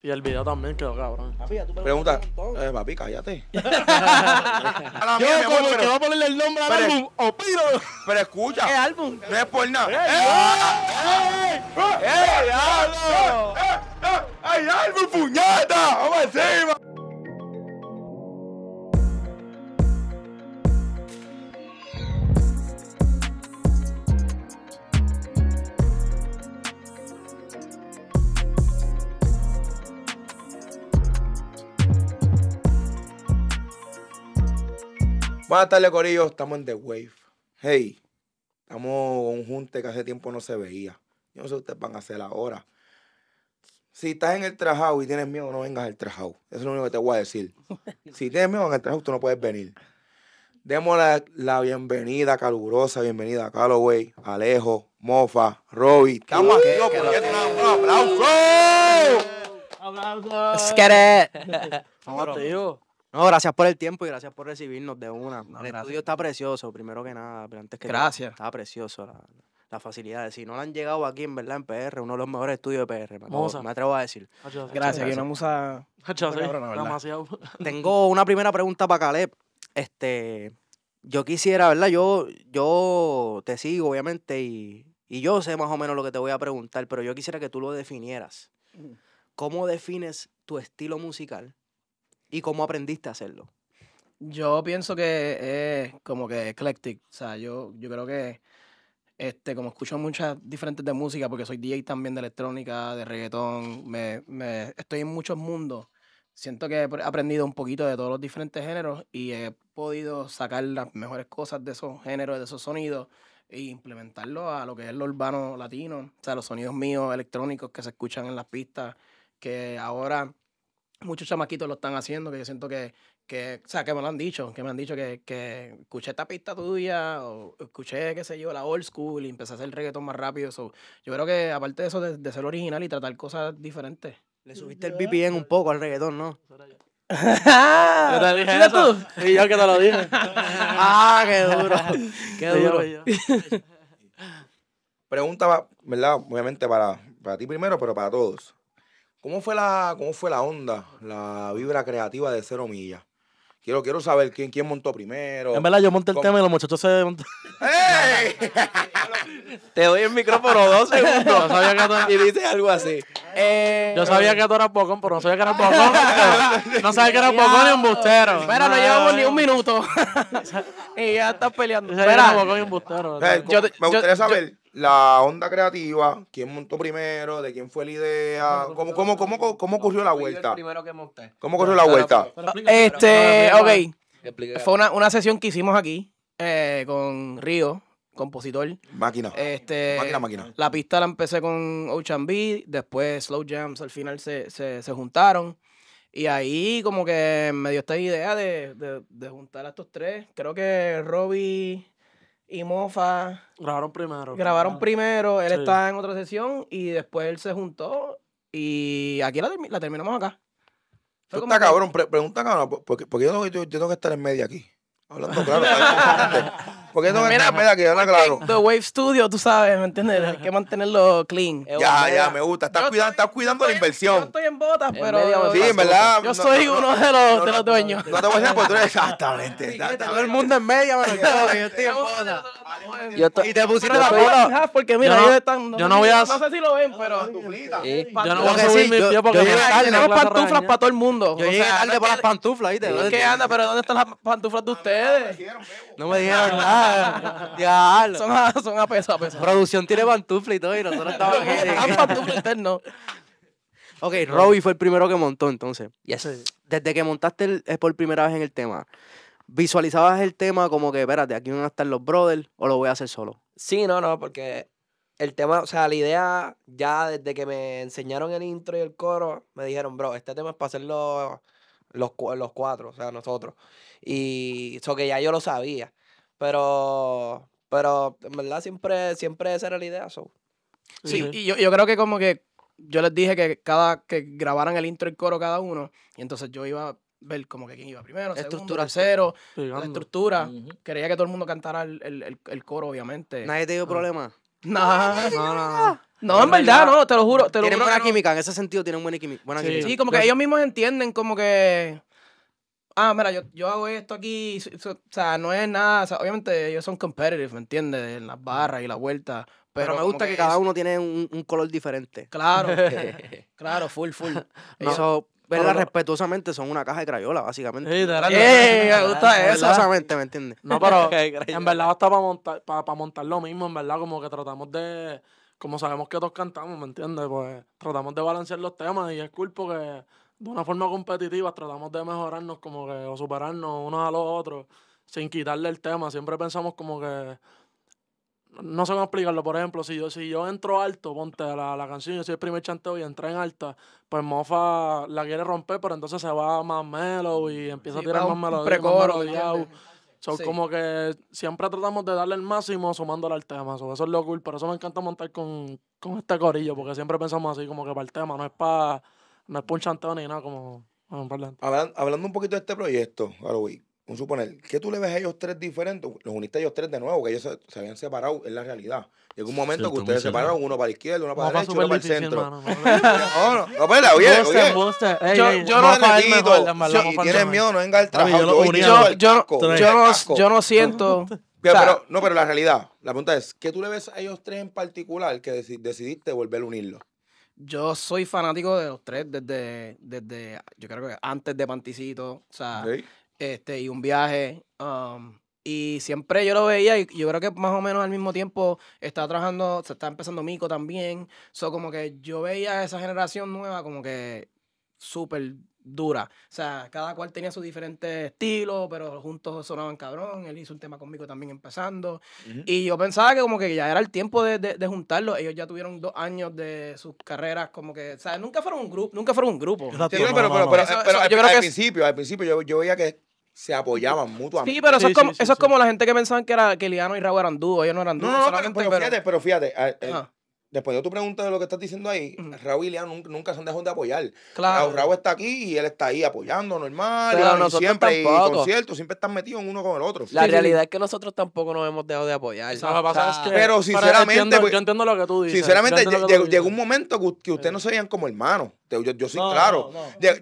Y el video también quedó cabrón. Pregunta, eh, papi, cállate. Yo como pero... a ponerle el nombre al álbum, Opiro, Pero escucha. ¿Qué álbum? No es por nada. ¡Ey! ¡Ey! ¡Ey! ¡Ey! ¡Ey! ¡Ey! ¡Ey! Buenas tardes, Corillo. Estamos en The Wave. Hey, estamos con un junte que hace tiempo no se veía. Yo no sé ustedes van a hacer ahora. Si estás en el trajado y tienes miedo, no vengas al trajado. Eso es lo único que te voy a decir. si tienes miedo en el trajado, tú no puedes venir. Demos la, bienvenida calurosa, bienvenida a Calloway, Alejo, Mofa, Roby. Estamos aquí, un aplauso. ¡Aplauso! tío. No, gracias por el tiempo y gracias por recibirnos de una. el estudio está precioso, primero que nada. Pero antes que gracias. está precioso la, las facilidades. Si no la han llegado aquí, en verdad, en PR, uno de los mejores estudios de PR. Me, atrevo, a decir. Gracias, que no musa. Demasiado. Tengo una primera pregunta para Caleb. Este, yo quisiera, ¿verdad? Yo, yo te sigo, obviamente, y yo sé más o menos lo que te voy a preguntar, pero yo quisiera que tú lo definieras. Mm. ¿Cómo defines tu estilo musical? y cómo aprendiste a hacerlo? Yo pienso que es como que eclectic. O sea, yo, yo creo que este, como escucho muchas diferentes de música, porque soy DJ también de electrónica, de reggaetón, me, me, estoy en muchos mundos. Siento que he aprendido un poquito de todos los diferentes géneros y he podido sacar las mejores cosas de esos géneros, de esos sonidos e implementarlo a lo que es lo urbano latino, o sea, los sonidos míos electrónicos que se escuchan en las pistas, que ahora muchos chamaquitos lo están haciendo, que yo siento que, que o sea, que me lo han dicho, que me han dicho que, escuché esta pista tuya, o escuché, qué sé yo, la old school, y empecé a hacer reggaetón más rápido. yo creo que aparte de eso, de, ser original y tratar cosas diferentes. Le subiste el VPN un poco al reggaetón, ¿no? ¿Yo te dije yo que te lo dije. ah, qué duro. Qué duro. Pregunta, ¿verdad? Obviamente para, para ti primero, pero para todos. ¿Cómo fue la, cómo fue la onda, la vibra creativa de Cero Milla? Quiero, quiero saber quién, quién montó primero. En verdad, yo monté el tema y los muchachos se montaron. ¡Ey! Te doy el micrófono dos segundos. Y dices algo así. yo sabía que tú eras eh, pocón, pero no sabía que eras pocón. no sabía que eras pocón ni un bustero. Espera, no, llevamos ni un minuto. y ya estás peleando. Espera, bocón y un bustero. yo, me gustaría saber la onda creativa, quién montó primero, de quién fue la idea, cómo, cómo, cómo, cómo ocurrió la vuelta. primero que monté. ¿Cómo ocurrió la vuelta? Este, ok. Fue una, sesión que hicimos aquí eh, con Río, compositor. Máquina. Este, máquina, máquina. La pista la empecé con Ocean Beat, después Slow Jams al final se, juntaron. Y ahí como que me dio esta idea de, de juntar a estos tres. Creo que Robbie y Mofa. Grabaron primero. Grabaron primero, él está estaba en otra sesión y después él se juntó y aquí la, la terminamos acá. está cabrón, pre pregunta cabrón, porque, yo, tengo que estar en media aquí. Hablando claro. Porque no, no, mira, mira, que habla claro. The Wave Studio, tú sabes, ¿me entiendes? Hay que mantenerlo clean. Ya, ya, me gusta. Estás cuidando, estás cuidando la inversión. Yo estoy en botas, pero. Sí, en verdad. Yo soy uno de los, de los dueños. No, te voy a decir, porque tú exactamente. Todo el mundo en media, mano. Yo estoy en botas. Y te pusieron la bola. Ah, porque mira, ellos están. Yo no voy a. No sé si lo ven, pero. Yo no voy a subir mi pie porque. Tenemos pantuflas para todo el mundo. Yo llegué tarde para las pantuflas, ¿viste? ¿Qué anda? ¿Pero dónde están las pantuflas de ah, ustedes? No me dijeron nada. Son a, son a peso, a peso. Producción tiene pantufla y todo, y nosotros estamos aquí. Ah, pantufla Ok, Robbie fue el primero que montó entonces. Desde que montaste es por primera vez en el tema, ¿visualizabas el tema como que, espérate, aquí van a estar los brothers o lo voy a hacer solo? Sí, no, no, porque el tema, o sea, la idea ya desde que me enseñaron el intro y el coro, me dijeron, bro, este tema es para hacerlo los, los cuatro, o sea, nosotros. Y eso que ya yo lo sabía. Pero, pero en verdad siempre, siempre esa era la idea. So. Sí, y yo, creo que como que yo les dije que cada que grabaran el intro y coro cada uno, y entonces yo iba a ver como que quién iba primero, estructura cero, la estructura. Quería que todo el mundo cantara el, coro, obviamente. Nadie te dio ah. problema. No, no, no. en verdad, no, te lo juro. Te lo tienen buena química, en ese sentido tienen buena Buena química. sí, como que ellos mismos entienden como que ah, mira, yo, yo hago esto aquí, o sea, no es nada, obviamente ellos son competitive, ¿me entiendes? En las barras y la vuelta, pero, me gusta que, cada uno tiene un, un, color diferente. Claro, claro, full, full. no, eso, respetuosamente son una caja de crayola, básicamente. Sí, ¡Eh! me gusta eso. Exactamente, ¿me entiendes? No, pero en verdad hasta para montar, para montar lo mismo, en verdad, como que tratamos de, como sabemos que todos cantamos, ¿me entiendes? Pues tratamos de balancear los temas y es cool porque de una forma competitiva tratamos de mejorarnos como que o superarnos unos a los otros sin quitarle el tema. Siempre pensamos como que no sé cómo explicarlo, por ejemplo, si yo, si yo entro alto, ponte la, la canción, yo soy el primer chanteo y entré en alta, pues Mofa la quiere romper, pero entonces se va más melo y empieza a tirar más melodía, Precoro, So, como que siempre tratamos de darle el máximo sumándola al tema. eso es lo cool. Por eso me encanta montar con, con este corillo, porque siempre pensamos así, como que para el tema, no es para no es por chanteo ni nada como. como Hablan, hablando un poquito de este proyecto, Halloween, un suponer, ¿qué tú le ves a ellos tres diferentes? Los uniste a ellos tres de nuevo, que ellos se, habían separado, en la realidad. Llegó un momento que ustedes se separaron, uno para la izquierda, uno para la derecha, uno para el centro. no, no, no, oye, oye. Yo, no necesito, si tienes miedo, no venga trabajo. Yo no siento... no, pero la realidad, la pregunta es, ¿qué tú le ves a ellos tres en particular que decidiste volver a unirlos? yo soy fanático de los tres desde, desde yo creo que antes de Panticito, o sea, este, y un viaje. Um, y siempre yo lo veía y yo creo que más o menos al mismo tiempo estaba trabajando, se está empezando Mico también. So, como que yo veía a esa generación nueva como que súper dura. O sea, cada cual tenía su diferente estilo, pero juntos sonaban cabrón. Él hizo un tema conmigo también empezando. Y yo pensaba que como que ya era el tiempo de, de, juntarlos. Ellos ya tuvieron dos años de sus carreras, como que, o sea, nunca fueron un grupo, nunca fueron un grupo. pero, al, principio, al principio yo, veía que se apoyaban mutuamente. Sí, pero eso, es, como, eso es como la gente que pensaban que, era, que y Raúl eran dúos, ellos no eran dúos. No, pero, fíjate, pero fíjate, Después de tu pregunta de lo que estás diciendo ahí, Raúl y Lea nunca, se han dejado de apoyar. Claro. Raúl, está aquí y él está ahí apoyando, normal. y siempre, tampoco. y conciertos, siempre están metidos uno con el otro. La realidad es que nosotros tampoco nos hemos dejado de apoyar. pero sinceramente. Yo entiendo, lo que tú dices. Sinceramente, llegó, un momento que, que ustedes no se veían como hermanos. Yo, sí soy claro.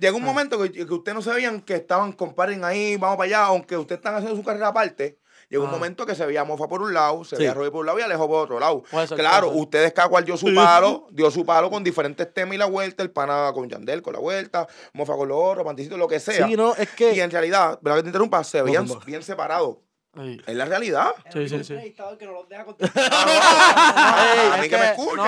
Llegó un momento que, que ustedes no sabían que estaban, comparen ahí, vamos para allá, aunque ustedes están haciendo su carrera aparte Llegó un ah. momento que se veía Mofa por un lado, se veía Robbie por un lado y Alejo por otro lado. claro, ustedes cada cual dio su palo, dio su palo con diferentes temas y la vuelta, el pana con Yandel con la vuelta, Mofa con los otros, Panticito, lo que sea. Y en realidad, ¿verdad que te interrumpa? Se veían bien separados. en Es la realidad. Sí, sí, sí. que no los deja ah, A mí que me escuchen.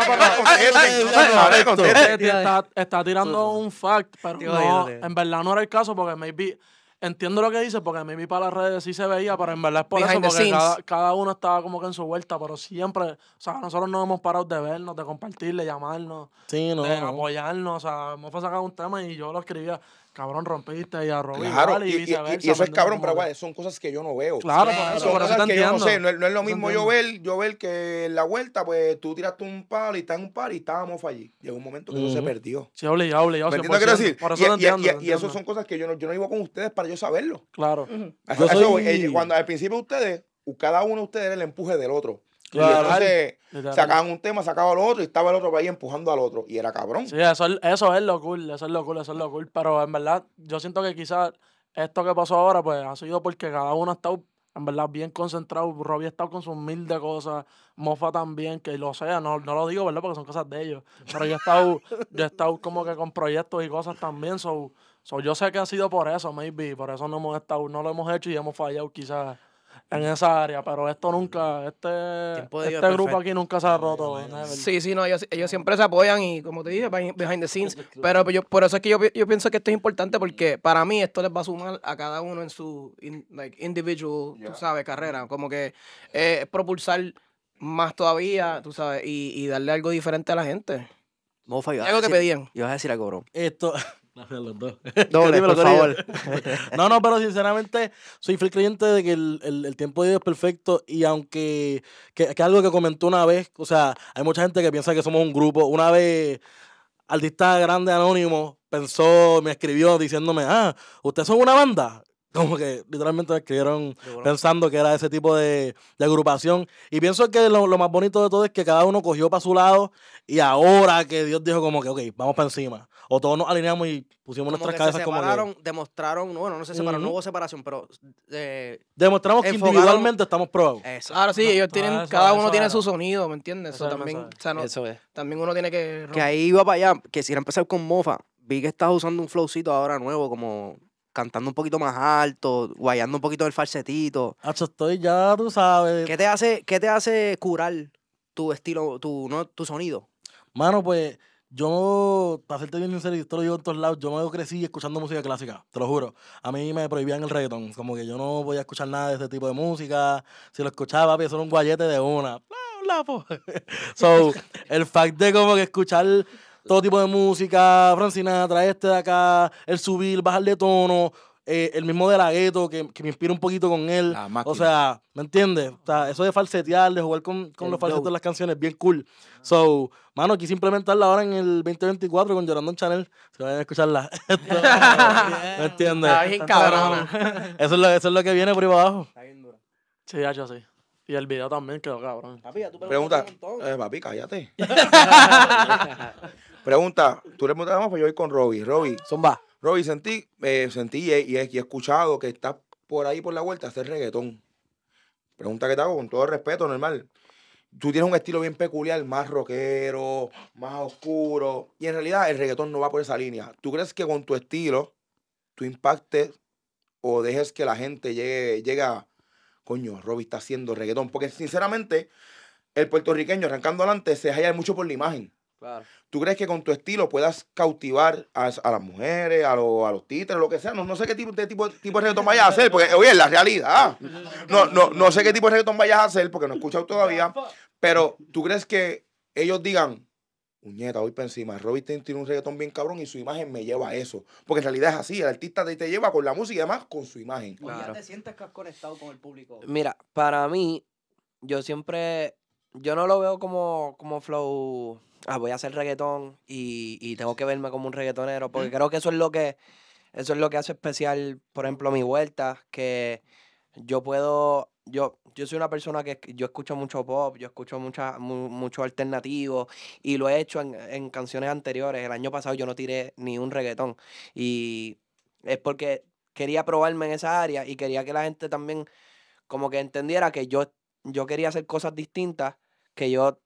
Está tirando un fact, pero no, en verdad no era el caso porque maybe Entiendo lo que dices, porque a mí para las redes sí se veía, pero en verdad es por eso, porque cada, cada, uno estaba como que en su vuelta, pero siempre, o sea, nosotros no hemos parado de vernos, de compartirle, de llamarnos, de apoyarnos, o sea, hemos sacado un tema y yo lo escribía, cabrón, rompiste y a y, eso es cabrón, pero bueno son cosas que yo no veo. Claro, no No, es lo mismo yo ver, yo ver que en la vuelta, pues tú tiraste un palo y está en un palo y estábamos allí. Llegó un momento que eso se perdió. Sí, hable ya ¿Me entiendes quiero decir? y, y, eso son cosas que yo no, yo no vivo con ustedes para yo saberlo. Claro. Eh, cuando al principio ustedes, cada uno de ustedes era el empuje del otro. Claro, entonces sacaban un tema, sacaba el otro y estaba el otro país ahí empujando al otro. Y era cabrón. Sí, eso, es lo cool, eso es lo cool, eso es lo cool. Pero en verdad, yo siento que quizás esto que pasó ahora, pues ha sido porque cada uno ha estado, en verdad, bien concentrado. Robbie ha estado con sus mil de cosas, Mofa también, que lo sea, no, no lo digo, ¿verdad? Porque son cosas de ellos. Pero yo he estado, yo he estado como que con proyectos y cosas también. So, yo sé que ha sido por eso, maybe. Por eso no hemos estado, no lo hemos hecho y hemos fallado quizás en esa área, pero esto nunca, este, este grupo aquí nunca se ha roto. Sí, sí, no, ellos, ellos, siempre se apoyan y como te dije, behind the scenes, pero pues, yo, por eso es que yo, pienso que esto es importante porque para mí esto les va a sumar a cada uno en su like, individual, tú sabes, carrera, como que eh, es propulsar más todavía, tú sabes, y, darle algo diferente a la gente. No Algo que pedían. Yo a decir algo, bro. Esto... no, no, pero sinceramente soy fiel creyente de que el, tiempo de Dios es perfecto y aunque, que, algo que comentó una vez, o sea, hay mucha gente que piensa que somos un grupo. Una vez, artista grande anónimo pensó, me escribió diciéndome, ah, ustedes son una banda. Como que literalmente me escribieron pensando que era ese tipo de, de agrupación. Y pienso que lo, lo, más bonito de todo es que cada uno cogió para su lado y ahora que Dios dijo como que, ok, vamos para encima o todos nos alineamos y pusimos nuestras cabezas como demostraron, bueno, no se separaron, no hubo separación, pero eh, Demostramos que individualmente estamos probados. Eso. sí, ellos tienen, cada uno tiene su sonido, ¿me entiendes? Eso, también, es. también uno tiene que que ahí iba para allá, que si era empezar con mofa, vi que estás usando un flowcito ahora nuevo como cantando un poquito más alto, guayando un poquito el falsetito. Hacho, estoy ya, tú sabes. ¿Qué te hace, qué te hace curar tu estilo, tu, no, tu sonido? Mano, pues yo, para serte bien sincero, y esto en todos lados, yo me crecí escuchando música clásica, te lo juro. A mí me prohibían el reggaeton como que yo no podía escuchar nada de este tipo de música. Si lo escuchaba, papi, eso era un guayete de una. so, el fact de como que escuchar todo tipo de música, Francina, trae este de acá, el subir, bajar de tono, eh, el mismo de la gueto, que, que, me inspira un poquito con él. O sea, ¿me entiendes? O sea, eso de falsetear, de jugar con, con los falsetos de las canciones, bien cool. So, mano, quise implementarla ahora en el 2024 con Llorando en Chanel. Se vayan a escucharla. ¿Me entiendes? Eso es, lo, que viene por ahí abajo. Está bien dura. Sí, ya, sí. Y el video también quedó cabrón. Papi, tú Pregunta, eh, papi, cállate. Pregunta, tú le preguntas más, yo voy con Robbie. Robbie. Zumba. Robbie, sentí, eh, sentí y, he escuchado que estás por ahí por la vuelta a hacer reggaetón. Pregunta que te hago con todo respeto, normal. Tú tienes un estilo bien peculiar, más rockero, más oscuro. Y en realidad el reggaetón no va por esa línea. ¿Tú crees que con tu estilo tú impactes o dejes que la gente llegue, llega, coño, Robbie está haciendo reggaetón? Porque sinceramente, el puertorriqueño arrancando adelante se halla mucho por la imagen. ¿Tú crees que con tu estilo puedas cautivar a, las mujeres, a, a, los títeres, lo que sea? No, no sé qué tipo, de, reggaetón vayas a hacer, porque, oye, es la realidad. Ah, no, no, sé qué tipo de reggaetón vayas a hacer, porque no he escuchado todavía. Pero, ¿tú crees que ellos digan, Uñeta, hoy para encima. Robin tiene un reggaetón bien cabrón y su imagen me lleva a eso. Porque en realidad es así. El artista te, lleva con la música y además con su imagen. Claro. te sientes que has conectado con el público. Mira, para mí, yo siempre yo no lo veo como, flow. Ah, voy a hacer reggaetón y, tengo que verme como un reggaetonero. Porque creo que eso es lo que. Eso es lo que hace especial, por ejemplo, mi vuelta. Que yo puedo. Yo, yo soy una persona que yo escucho mucho pop, yo escucho mucho alternativo y lo he hecho en, en canciones anteriores. El año pasado yo no tiré ni un reggaetón y es porque quería probarme en esa área y quería que la gente también como que entendiera que yo, yo quería hacer cosas distintas que yo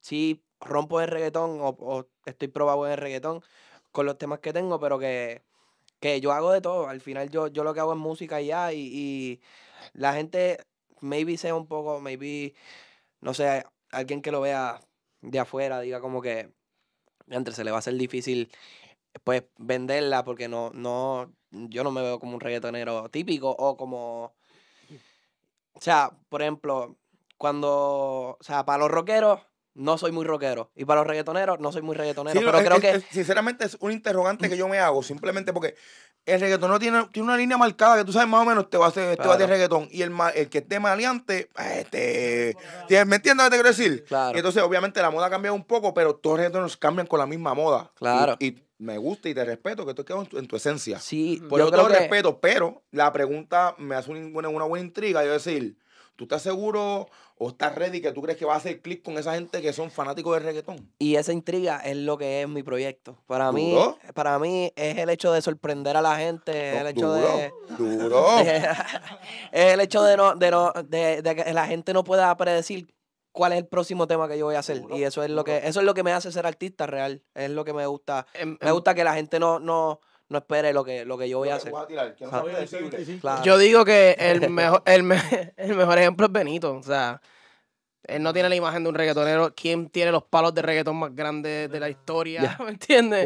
sí rompo el reggaetón o, estoy probado en el reggaetón con los temas que tengo, pero que, que, yo hago de todo. Al final yo, yo lo que hago es música y ya, y, la gente maybe sea un poco, maybe, no sé, alguien que lo vea de afuera diga como que antes se le va a ser difícil pues venderla porque no, no, yo no me veo como un reggaetonero típico o como, o sea, por ejemplo, cuando, o sea, para los rockeros, no soy muy rockero. Y para los reggaetoneros, no soy muy reggaetonero. pero creo que. sinceramente, es un interrogante que yo me hago, simplemente porque el reggaetón tiene, tiene una línea marcada que tú sabes más o menos te va a hacer, reggaetón. Y el, el que esté maleante, este, ¿me entiendes lo que te quiero decir? Claro. entonces, obviamente, la moda ha cambiado un poco, pero todos los reggaetoneros cambian con la misma moda. Claro. Y, me gusta y te respeto, que tú quedas en tu, esencia. Sí, yo te lo respeto, pero la pregunta me hace una buena intriga. Yo decir ¿Tú estás seguro o estás ready que tú crees que va a hacer clic con esa gente que son fanáticos de reggaetón? Y esa intriga es lo que es mi proyecto. Para mí, para mí es el hecho de sorprender a la gente, el hecho de duro. el hecho de no de no de, que la gente no pueda predecir cuál es el próximo tema que yo voy a hacer. y eso es lo que, eso es lo que me hace ser artista real. Es lo que me gusta. Em, me em. gusta que la gente no, no, no espere lo que, lo que yo voy a hacer. Yo digo que el mejor, el, el mejor ejemplo es Benito. O sea, él no tiene la imagen de un reggaetonero. ¿Quién tiene los palos de reggaetón más grandes de la historia? ¿Me entiendes?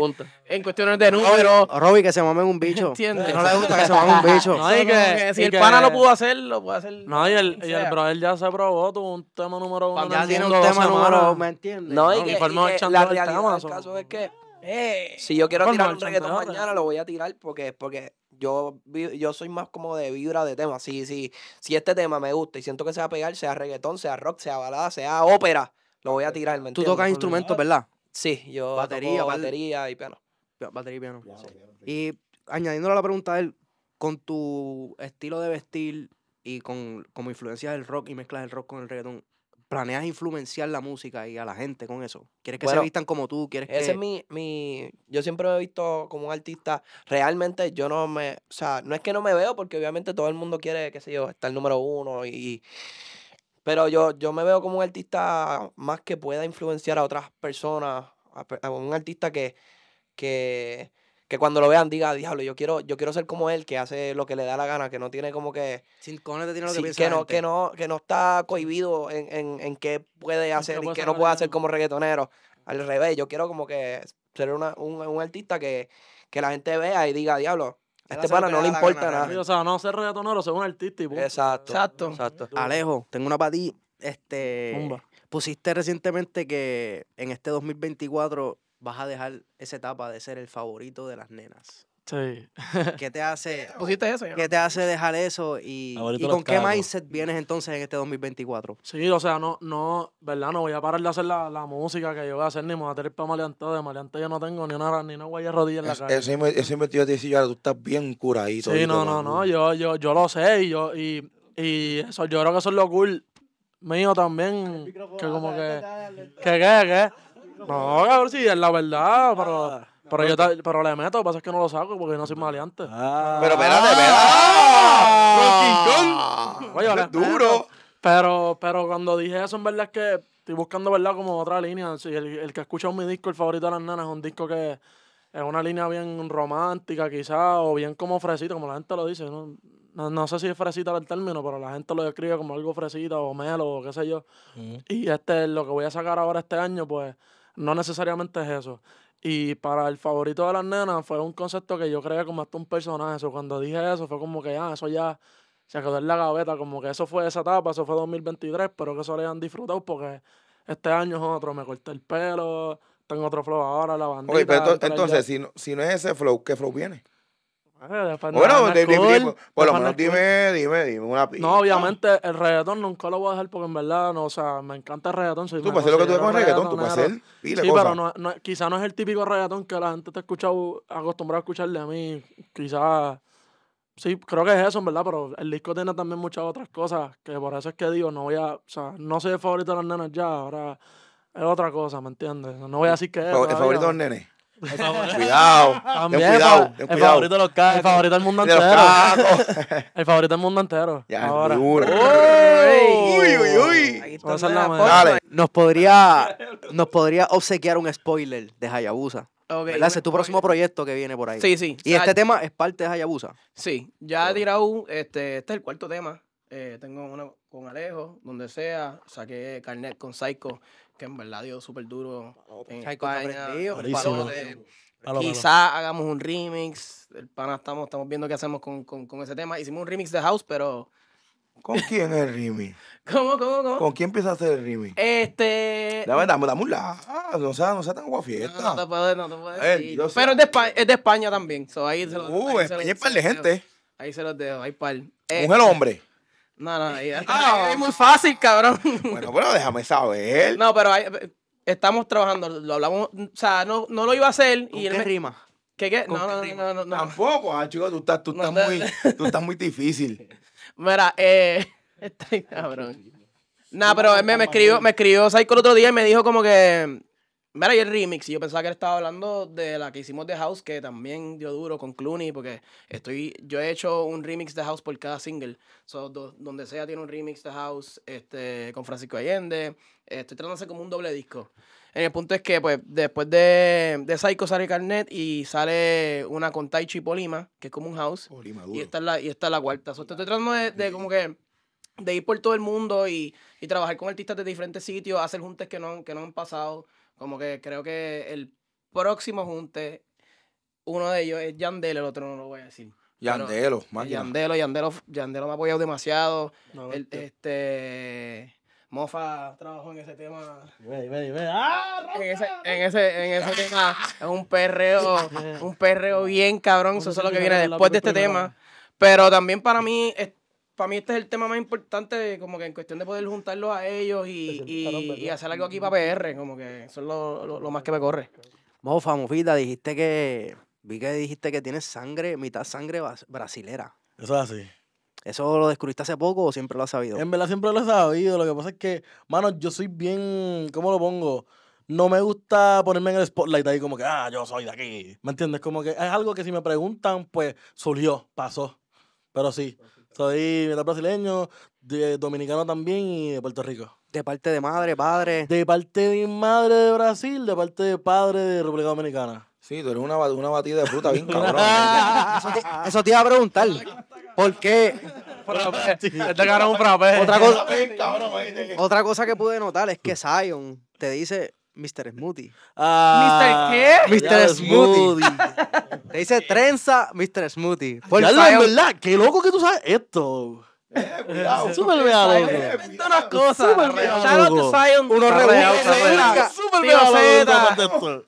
En cuestiones de número. Robbie, que se mame un bicho. ¿Entiendes? No le gusta que se mame un bicho. No, que, si el pana lo pudo hacer, lo pudo hacer. No, y el, y el brother ya se probó, tuvo un tema número uno. Ya tiene un tema número ¿me entiendes? No, y, y caso es que eh, si yo quiero tirar un reggaetón mañana, lo voy a tirar porque, porque yo, yo soy más como de vibra de tema. Si, si este tema me gusta y siento que se va a pegar, sea reggaetón, sea rock, sea balada, sea ópera, lo voy a tirar. Tú tocas instrumentos, ¿verdad? Sí, yo batería, batería y piano. Batería y piano. Y añadiendo a la pregunta de él, con tu estilo de vestir y con como influencias del rock y mezclas el rock con el reggaetón, ¿Planeas influenciar la música y a la gente con eso? ¿Quieres que se vistan como tú? ¿Quieres ese es mi, mi... Yo siempre me he visto como un artista. Realmente yo no me... O sea, no es que no me veo porque obviamente todo el mundo quiere, qué sé yo, estar número uno y... Pero yo, yo me veo como un artista más que pueda influenciar a otras personas, un artista que, que que cuando lo vean diga, diablo, yo quiero, yo quiero ser como él, que hace lo que le da la gana, que no tiene como que... Sin te tiene lo que que no, que no, que no está cohibido en, en, qué puede hacer y qué no puede hacer como reggaetonero. Al revés, yo quiero como que ser un, artista que, que la gente vea y diga, diablo, a este pana no le importa nada. O sea, no ser reggaetonero, ser un artista y Exacto. Exacto. Alejo, tengo una para ti. Este, pusiste recientemente que en este 2024 vas a dejar esa etapa de ser el favorito de las nenas. Sí. ¿Qué te hace? ¿Pusiste eso ¿Qué te hace dejar eso? ¿Y, con qué mindset vienes entonces en este 2024? Sí, o sea, no, no, ¿verdad? No voy a parar de hacer la, música que yo voy a hacer, ni me voy a tener para maleante. De maleante yo no tengo ni una, ni una rodilla en la calle. Ese metido te dice, yo, tú estás bien curadito. Sí, no, no, no, yo, yo, yo lo sé y yo, y, y eso, yo creo que eso es lo cool mío también. Que como que, qué, qué que no, cabrón, sí, es la verdad, ah. pero. Pero yo pero le meto, lo que pasa es que no lo saco porque no soy ah. maleante. Ah. Pero espérate, espérate. duro. Pero, pero cuando dije eso, en verdad es que estoy buscando, ¿verdad? Como otra línea. el, que escucha escuchado mi disco, el favorito de las nanas, es un disco que es una línea bien romántica, Quizás, o bien como fresita, como la gente lo dice. No, no, sé si es fresita el término, pero la gente lo describe como algo fresita o melo o qué sé yo. Mm. Y este, es lo que voy a sacar ahora este año, pues no necesariamente es eso. Y para el favorito de las nenas fue un concepto que yo creía como hasta un personaje. Eso, cuando dije eso fue como que, ya, ah, eso ya se quedó en la gaveta, como que eso fue esa etapa, eso fue 2023, pero que eso le han disfrutado porque este año es otro, me corté el pelo, tengo otro flow ahora, la bandera. pero entonces, si si no es ese flow, ¿qué flow viene? Ah, pues, bueno, de, pues, por, lo menos dime, dime, dime una pista. No, obviamente el reggaetón nunca lo voy a dejar porque en verdad, no, o sea, me encanta el reggaetón. tú puedes hacer lo que tú ves con reggaetón, tú puedes hacer Sí, pero no, no, quizá no es el típico reggaetón que la gente ha escuchado, acostumbrado a escucharle a mí. Quizá, sí, creo que es eso, en verdad, pero el disco tiene también muchas otras cosas que por eso es que digo, no voy a, o sea, no soy el favorito de las nenas ya, ahora es otra cosa, ¿me entiendes? No voy a decir que es. ¿El favorito de los nenes? cuidado. cuidado, el favorito El favorito del mundo entero. el favorito del mundo entero. Ahora. Uy, uy, uy. Nos podría, nos podría obsequiar un spoiler de Hayabusa. ¿Verdad? es tu próximo proyecto que viene por ahí. Sí, sí. Y este tema es parte de Hayabusa. Sí, ya dirá tirado, este, este es el cuarto tema. Eh, tengo uno con Alejo, donde sea, saqué Carnet con Psycho que en verdad dio súper duro. Quizás hagamos un remix. El pana estamos, estamos viendo qué hacemos con, con, ese tema. Hicimos un remix de House, pero. ¿Con quién es el remix? ¿Cómo, cómo, cómo? ¿Con quién empieza a hacer el remix? Este. La verdad, dame un la. No sea, no tan guafiesta. No, te puedo, no te puedo Pero es de, España, es de España también. So, ahí se los, uh, ahí es par de gente. Ahí se los dejo, ahí par. Mujer eh, hombre. No, no, ah, es muy fácil, cabrón. Bueno, pero déjame saber. No, pero estamos trabajando, lo hablamos, o sea, no, no lo iba a hacer. y él me... rima? ¿Qué, qué? No, no, no, no, Tampoco, ah, chico, tú estás, tú estás, muy, tú estás muy difícil. Mira, eh, No, cabrón. Nah, pero él me, me escribió, me escribió Psycho el otro día y me dijo como que Mira, y el remix, yo pensaba que él estaba hablando de la que hicimos de House, que también dio duro con Clooney, porque estoy, yo he hecho un remix de House por cada single. So, donde sea tiene un remix de House este, con Francisco Allende. Estoy tratando de hacer como un doble disco. En el punto es que, pues, después de, de Psycho sale Carnet y sale una con Taichi Polima, que es como un house. Y esta es la, y la cuarta. estoy tratando de, como que de ir por todo el mundo y, trabajar con artistas de diferentes sitios, hacer juntes que no, que no han pasado. Como que creo que el próximo junte, uno de ellos es Yandel, el otro no lo voy a decir. Yandelo, más Yandelo, Yandelo, Yandelo me ha apoyado demasiado. Este, este Mofa trabajó en ese tema. ¡Ah, en ese, en ese, en ese tema es un perreo, un perreo bien cabrón. Eso es lo que viene después de este tema. Pero también para mí, para mí este es el tema más importante, como que en cuestión de poder juntarlos a ellos y, hacer algo aquí para PR, como que eso lo, más que me corre. Mofa, famosita dijiste que, vi que dijiste que tienes sangre, mitad sangre brasilera. Eso es así. ¿Eso lo descubriste hace poco o siempre lo has sabido? En verdad siempre lo he sabido, lo que pasa es que, mano, yo soy bien, ¿cómo lo pongo? no me gusta ponerme en el spotlight ahí como que, ah, yo soy de aquí. ¿Me entiendes? Como que es algo que si me preguntan, pues surgió, pasó. Pero sí. Soy brasileño, dominicano también y de Puerto Rico. ¿De parte de madre, padre? De parte de madre de Brasil, de parte de padre de República Dominicana. Sí, tú eres una, batida de fruta bien cabrón. eso, te, iba a preguntar. ¿Por qué? un Otra cosa, otra cosa que pude notar es que Zion te dice Mr. Smoothie. Ah, ¿Mr. qué? Mr. Smoothie. Te dice trenza, Mr. Smoothie. Por ya, en verdad, qué loco que tú sabes esto. Súper cuidado. Súper algo. Inventa unas cosas. Uno rebusca.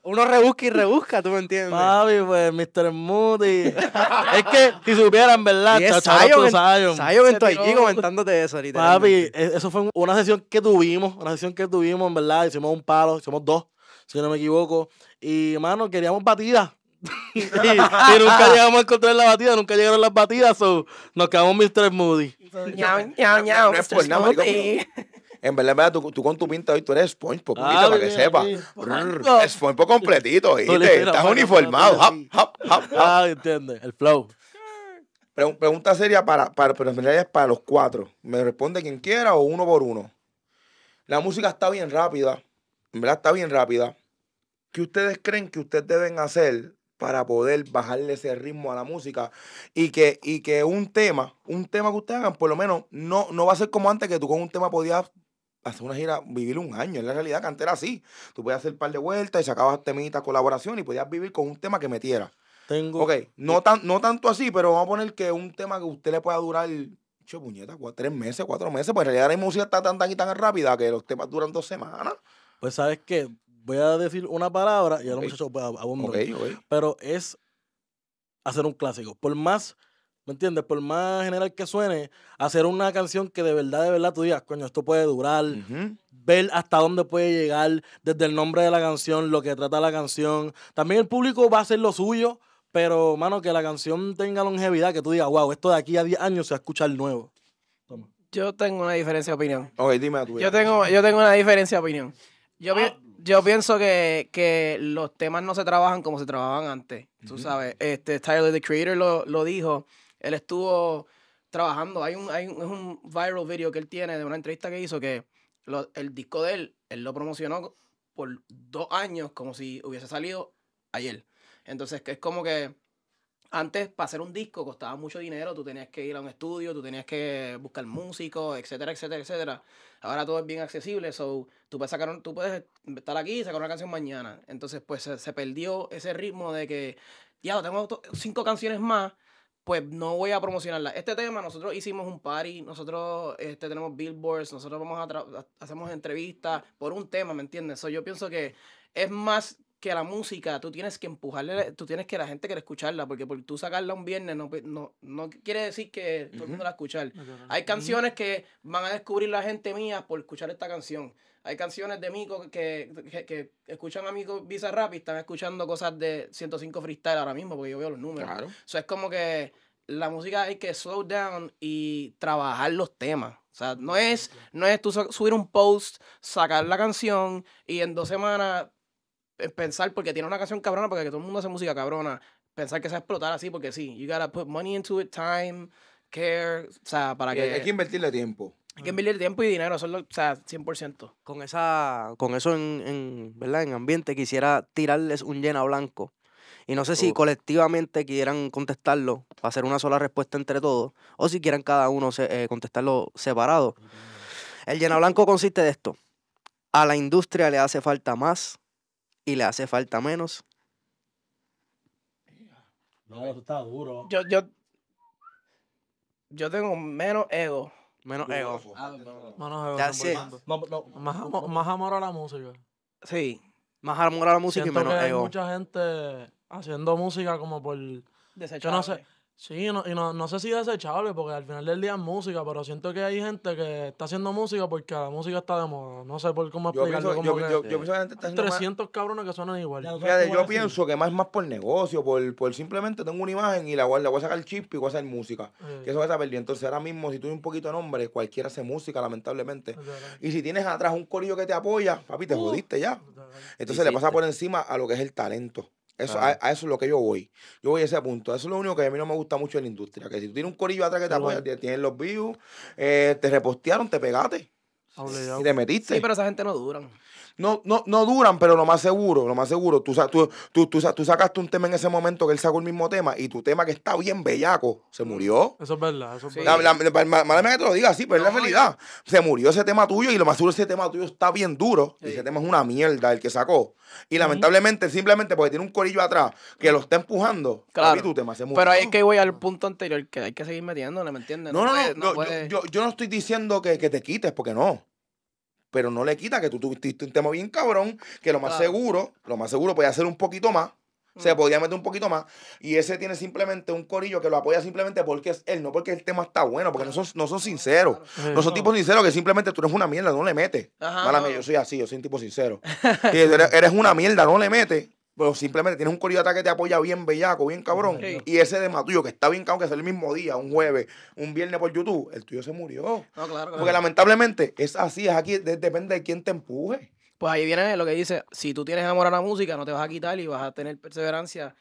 Uno rebusca y rebusca, tú me entiendes. Papi, pues, Mr. Moody. es que si supieran, ¿verdad? Sion es Zion. en tu comentándote eso ahorita. Papi, e-, eso fue una sesión que tuvimos. Una sesión que tuvimos, en verdad. Hicimos un palo, hicimos dos, si no me equivoco. Y, mano, queríamos batidas y, nunca llegamos a encontrar la batida, nunca llegaron las batidas, nos quedamos Mr. Moody. en verdad, tú, con tu pinta hoy tú eres SpongeBob, poquito, ah, que sepa. SpongeBob completito, Estás uniformado. Ah, entiende, el flow. pregunta seria para, para, pero es para los cuatro. Me responde quien quiera o uno por uno. La música está bien rápida. En verdad está bien rápida. ¿Qué ustedes creen que ustedes deben hacer para poder bajarle ese ritmo a la música y que, y que un tema, un tema que ustedes hagan, por lo menos no, no va a ser como antes que tú con un tema podías hacer una gira, vivir un año. En la realidad, que antes así. Tú podías hacer un par de vueltas y sacabas temitas, colaboración y podías vivir con un tema que metiera. Tengo. Ok, no, tan, no tanto así, pero vamos a poner que un tema que usted le pueda durar Che, puñeta, tres meses, cuatro meses. Pues en realidad la música está tan, tan y tan rápida que los temas duran dos semanas. Pues sabes que voy a decir una palabra y a los muchachos Pero es hacer un clásico. Por más, ¿me entiendes? Por más general que suene, hacer una canción que de verdad, de verdad tú digas, coño, esto puede durar, ver hasta dónde puede llegar, desde el nombre de la canción, lo que trata la canción. También el público va a hacer lo suyo, pero, mano, que la canción tenga longevidad, que tú digas, wow, esto de aquí a 10 años se escucha a nuevo. Yo tengo una diferencia de opinión. Ok, dime a tu Yo tengo, yo tengo una diferencia de opinión. Yo, ah yo pienso que, que, los temas no se trabajan como se trabajaban antes. Tú sabes, este, Tyler, the creator, lo, lo dijo. Él estuvo trabajando. Hay un, hay es un viral video que él tiene de una entrevista que hizo que el disco de él, él lo promocionó por dos años como si hubiese salido ayer. Entonces, que es como que antes para hacer un disco costaba mucho dinero, tú tenías que ir a un estudio, tú tenías que buscar músicos, etcétera, etcétera, etcétera. Ahora todo es bien accesible, so tú puedes, sacar tú puedes estar aquí y sacar una canción mañana. Entonces, pues se, perdió ese ritmo de que, ya, tengo cinco canciones más, pues no voy a promocionarla. Este tema, nosotros hicimos un party, nosotros este, tenemos billboards, nosotros vamos a hacemos entrevistas por un tema, ¿me entiendes? So, yo pienso que es más que la música tú tienes que empujarle, tú tienes que la gente quiere escucharla, porque por tú sacarla un viernes no, no, no quiere decir que todo el mundo la escuchar. Hay canciones que van a descubrir la gente mía por escuchar esta canción. Hay canciones de Mico que, que, escuchan a Mico Visa Rap y están escuchando cosas de 105 freestyle ahora mismo, porque yo veo los números. Claro. es como que la música hay que slow down y trabajar los temas. O sea, no es, no es tú subir un post, sacar la canción y en dos semanas eh, pensar, porque tiene una canción cabrona, porque todo el mundo hace música cabrona, pensar que se va a explotar así, porque sí, you gotta put money into it, time, care, o sea, para que... Hay que invertirle tiempo. Hay que invertir tiempo y dinero, solo, o sea, 100%. Con, esa, con eso en, en, ambiente quisiera tirarles un lleno blanco. Y no sé si colectivamente quieran contestarlo, hacer una sola respuesta entre todos, o si quieran cada uno eh, contestarlo separado. El lleno blanco consiste de esto. A la industria le hace falta más y le hace falta menos. No, eso está duro. Yo, yo, yo tengo menos ego. Menos ah, ah, ego. Menos más, amor, a la música. Sí. Más amor a la música y menos ego. Hay mucha gente haciendo música como por. Desechable. Yo no sé. Sí, no, y no, sé si es desechable, porque al final del día es música, pero siento que hay gente que está haciendo música porque la música está de moda. No sé por cómo es explicarlo. yo, pienso que la 300 cabrones que suenan igual. yo pienso que más más por negocio, por, simplemente tengo una imagen y la, guarda voy a sacar el chip y voy a hacer música. Eh. Que eso va a perdido. Entonces ahora mismo, si tú eres un poquito de nombre, cualquiera hace música, lamentablemente. y si tienes atrás un corillo que te apoya, papi, te uh. jodiste ya. Entonces le pasa por encima a lo que es el talento. Eso, a, eso es lo que yo voy. Yo voy a ese punto. Eso es lo único que a mí no me gusta mucho en la industria. Que si tú tienes un corillo atrás que te apoya, tienes los views, eh, te repostearon, te pegaste. Y te metiste. Sí, pero esa gente no dura no, duran, pero lo más seguro, lo más seguro, tú, tú, tú, tú, sacaste un tema en ese momento que él sacó el mismo tema y tu tema que está bien bellaco, se murió. Eso es verdad, eso es verdad. mala que te lo diga así, pero es la realidad. Se murió ese tema tuyo y lo más seguro ese tema tuyo está bien duro. Y ese tema es una mierda el que sacó. Y lamentablemente, simplemente porque tiene un corillo atrás que lo está empujando, claro. tu tema se murió. Pero ahí es que voy al punto anterior, que hay que seguir metiéndole, ¿me entiendes? No, no, no, yo, no estoy diciendo que, que te quites, porque no pero no le quita que tú tuviste un tema bien cabrón, que lo más seguro, lo más seguro podía hacer un poquito más, se mm. podía meter un poquito más, y ese tiene simplemente un corillo que lo apoya simplemente porque es él, no porque el tema está bueno, porque no son, no son sinceros, no son tipos sinceros que simplemente tú eres una mierda, no le metes. yo soy así, yo soy un tipo sincero. eres, eres una mierda, no le metes. Pero simplemente tienes un coriata que te apoya bien bellaco, bien cabrón. Y ese de tuyo, que está bien cabrón, que es el mismo día, un jueves, un viernes por YouTube, el tuyo se murió. Porque lamentablemente es así, es aquí, depende de quién te empuje. Pues ahí viene lo que dice, si tú tienes amor a la música, no te vas a quitar y vas a tener perseverancia.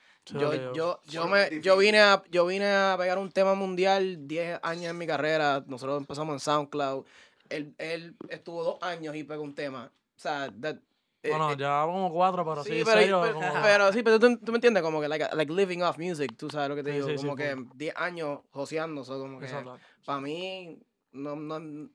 yo, yo, me, yo, vine a, yo vine a pegar un tema mundial 10 años en mi carrera. Nosotros empezamos en SoundCloud. Él, estuvo dos años y pegó un tema. O sea, eh, bueno, ya eh, vamos cuatro, pero sí, seis pero, serio, pues, pero, sí, pero tú, tú, me entiendes, como que like, living off music, tú sabes lo que te digo, como que 10 años joseando, o como que para mí, no, no,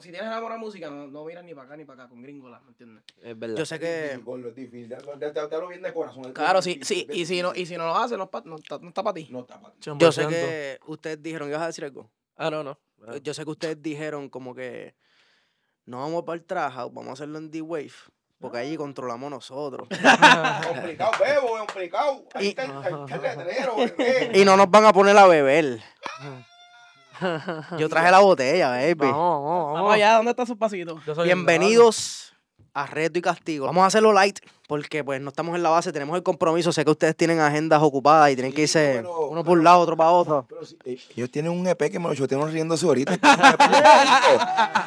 si tienes amor a música, no, no miras ni para acá ni para acá con gringolas, ¿me entiendes? Es verdad. Yo sé que... Es difícil, te lo bien de corazón. Claro, sí, sí, y si no, y si no lo haces, no, está para ti. No está para ti. Yo sé que ustedes dijeron, vas a decir algo? Ah, no, no. Yo sé que ustedes dijeron como que no vamos para el traje vamos a hacerlo en D-Wave. Porque ahí controlamos nosotros. complicado, bebo, complicado. Ahí está el, letrero, Y no nos van a poner a beber. Yo traje la botella, baby. Vamos, vamos, vamos. allá, ¿dónde está su pasito? Bienvenidos a reto y castigo. Vamos a hacerlo light, porque pues no estamos en la base, tenemos el compromiso. Sé que ustedes tienen agendas ocupadas y tienen que irse uno por un lado, otro para otro. Eh, ellos tienen un EP que me lo chotearon riéndose ahorita.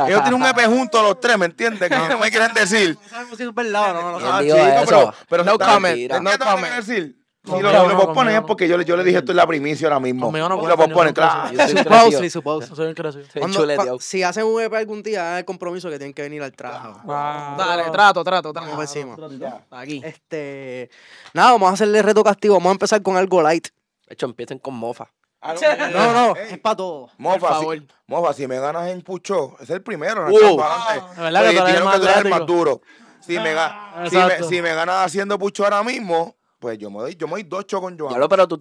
ellos tienen un EP junto a los tres, ¿me entiendes? ¿Qué me quieren decir. No sabemos si es verdad o no, lo ah, sabemos. pero, no comment. No comment. decir? Y lo, lo pones es porque yo, yo le dije esto es la primicia ahora mismo. Uno no y lo claro. Soy si hacen un EP algún día, es el compromiso que tienen que venir al trabajo. Dale, trato, trato, trato. Vamos encima. Aquí. Este, nada, vamos a hacerle reto castigo. Vamos a empezar con algo light. De hecho, empiecen con mofa. Ah, no, no, es para todo Mofa, si, mofa, si me ganas en Pucho, es el primero. No uh, la verdad que tú el más duro. Si, me, si me ganas haciendo Pucho ahora mismo, pues yo me doy, yo me doy dos chocos con Joan. Claro, pero tú,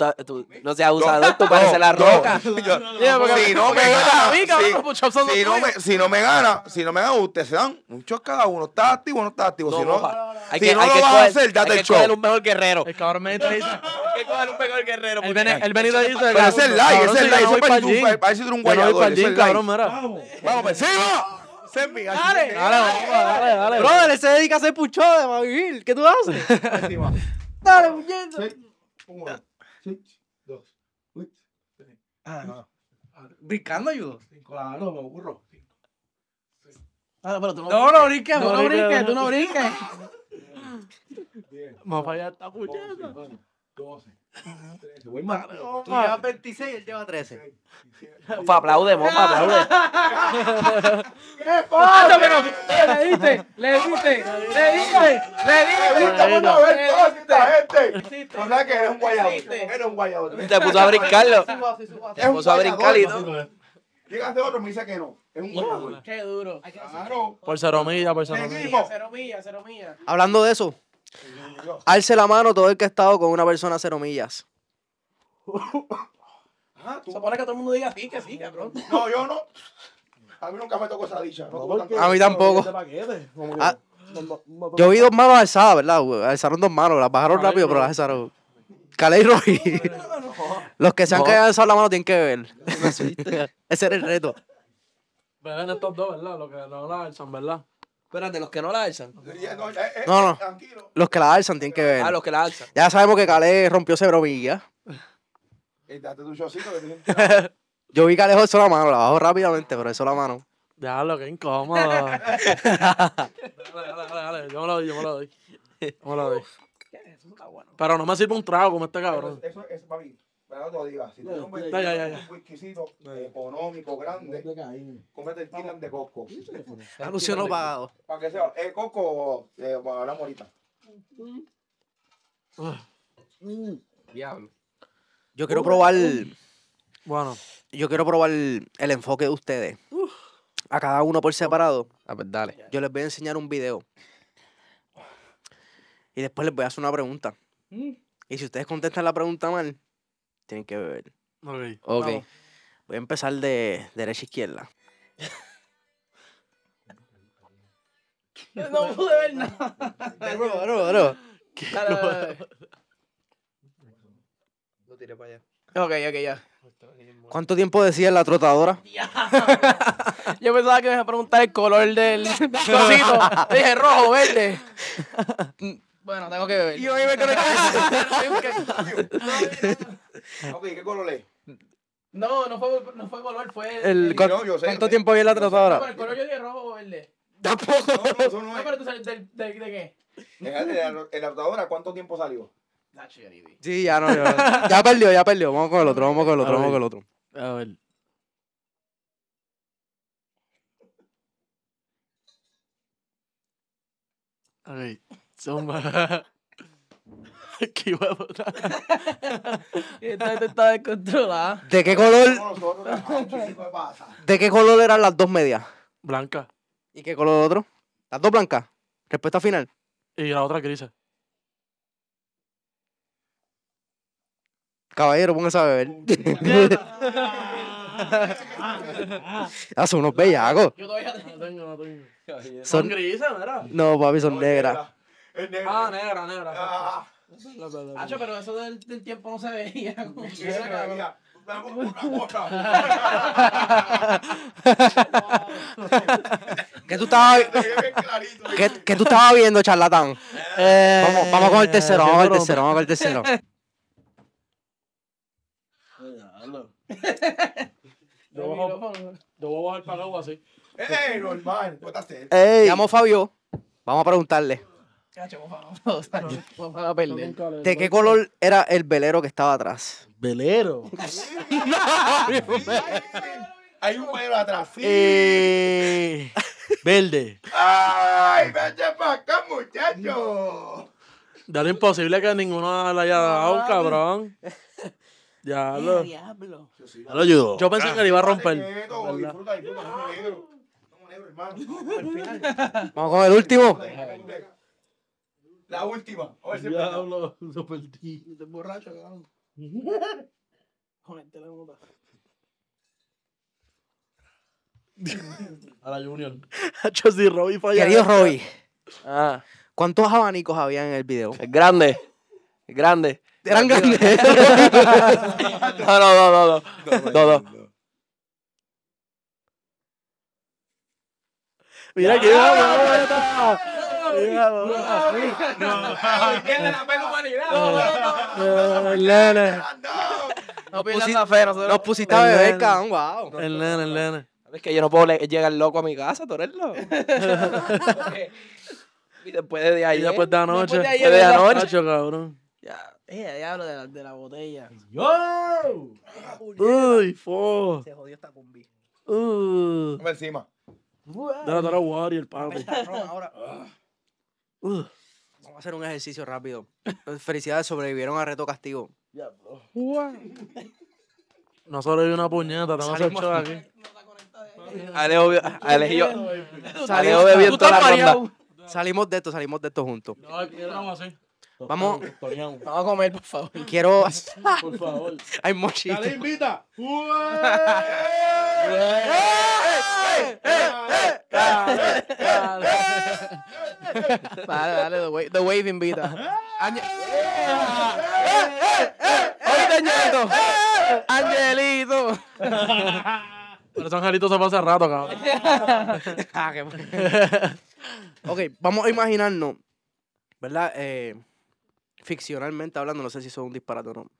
no seas abusador, tú pareces la roca. si no me gana, si, no me, gana, si no me gana, ustedes se dan un choc cada uno. está activo o no está activo? si no, hay que, lo vas coger, a hacer, date el un mejor guerrero. El cabrón me dice, hay que coger un mejor guerrero. El, venido venido dice... Pero ese es like, ese es like, ese es el decir un guayador. el no cabrón, Vamos, pues, Dale, dale, dale, Brother, se dedica a hacer puchón de vivir. ¿Qué tú haces? Dale, Uno, seis, dos, tres. Ah, no. Ah, ¿Brincando ayudo? Ah, no me aburro. Ah, pero tú no, no, tú no brinques. Vamos a fallar esta puñeta. Se voy más. tú llevas 26 y él lleva 13. Fa pues aplaude, mofa, aplaude. ¡Qué ah, pasa? le diste, le diste, le diste, le diste. Vamos a ver toda esta gente. O sea que eres un guayabo. Eres un guayabo. Te puso a brincarlo. Te puso a brincar y todo. otro me dice que no. Es un guayabo. Qué duro. Por ceromilla, por ceromilla. Ceromilla, ceromilla. Hablando de eso. Alce la mano todo el que ha estado con una persona a cero millas. Ah, supone que todo el mundo diga sí, que sí, cabrón. No, yo no. A mí nunca me tocó esa dicha. a mí tampoco. yo vi dos manos ah, alzadas, ¿verdad? Güey? Alzaron dos manos, las bajaron rápido, pero las alzaron. y Roy. Los que se han caído alzado la mano tienen que ver. Ese era el reto. Beben estos dos, ¿verdad? Los que no la alzan, ¿verdad? Espérate, los que no la alzan. No, no. Los que la alzan tienen que ver. Ah, los que la alzan. Ya sabemos que Calé rompió ese bromilla. Eh, yo vi que Alejo eso la mano, la bajó rápidamente, pero eso la mano. lo que incómodo. dale, dale, dale, Yo me lo doy, yo me lo doy. Yo me lo doy. Pero no me sirve un trago como este cabrón. Eso, eso, mí no Te lo digas. si tienes un whisky, económico, grande, cómprate el titan de coco. Anuncio no pagado. Para que sea, eh, coco, eh, hablamos morita. Mm. Diablo. Yo quiero uh. probar. Uh. Bueno. Yo quiero probar el enfoque de ustedes. A cada uno por separado. A ver, dale. Yo les voy a enseñar un video. Y después les voy a hacer una pregunta. Mm. Y si ustedes contestan la pregunta mal, tienen que beber. Ok. Voy a empezar de derecha a izquierda. no pude ver nada. Bro, bro, bro. Lo tiré para allá. Ok, ok, ya. ¿Cuánto tiempo decía la trotadora? Yo pensaba que me iba a preguntar el color del cosito. Dije rojo, verde. Bueno, tengo que ver. ¿Y hoy me Ok, ¿qué color es? No, no fue, no fue color, fue el. el ¿Cuánto, no, yo sé, tiempo vi la trazadora? el color yo dije rojo o verde. Tampoco. No, no, tú ¿de, de, qué? ¿En la tratadora, ¿cuánto tiempo salió? Sí, ya no, ya, ya perdió, ya perdió. Vamos con el otro, vamos con el otro, vamos con el otro. A ver. A ver. Zumba. Qué huevo. Esta está descontrolada. ¿De qué color? ¿De qué color eran las dos medias? Blanca. ¿Y qué color otro? Las dos blancas. Respuesta final. Y la otra grisa. Caballero, póngase a beber. Ah, son unos bellacos. Yo todavía tengo, no tengo. Son grises, ¿verdad? No, papi, son negras. Ah, negra, negra. Ah. Hacho, pero eso del, tiempo no se veía. ¿Qué tú estabas tú viendo, charlatán? Eh, vamos, con el tercero, vamos con el tercero, vamos con el tercero. Yo voy a bajar para el así. Eh, eh, normal! Ey. Llamo Fabio. Vamos a preguntarle. ¿De qué color era el velero que estaba atrás? ¿Velero? Hay un velero atrás. verde. ¡Ay, vete para acá, muchacho! Ya imposible que ninguno le haya dado, cabrón. Ya lo. diablo. Ya lo ayudó. Yo pensé que le iba a romper. Vamos con el último. La última. A ver si Diablo, lo perdí. De borracho, cabrón. te la moda A la Junior. Hacho, si Robby falla. Querido Robby. Ah, ¿cuántos abanicos había en el video? es grande. Es grande. Eran grandes. No, no, no, no. no. No, no. Mira que. No, nene. No No, la no. nosotros. Nos pusiste a beber, cabrón, wow. El nene, el nene. Es que yo no puedo llegar loco a mi casa, Torello. y ¿eh? después de ahí, después de anoche. Después de anoche, cabrón. Ya. Eh, diablo de la, de la botella. ¡Yo! ¡Uy, fo! Se jodió esta combi. ¡Uy! Encima. No, no, Warrior, papi. Ahora. Ah vamos a hacer un ejercicio rápido. Pues, felicidades, sobrevivieron a Reto Castigo. Ya, bro. No una puñeta, estamos ocho aquí. Alejo, Ale yo. Salimos de esto, salimos de esto juntos. No, así. Vamos. Vamos a comer, por favor. Quiero. por favor. Hay mochito. ¡Dale, invita! Dale, dale, The Wave, the wave invita. ¡Angelito! ¡Angelito! Pero San Jalito se hace rato, acá. ok, vamos a imaginarnos, ¿verdad? Eh, ficcionalmente hablando, no sé si eso es un disparate o no.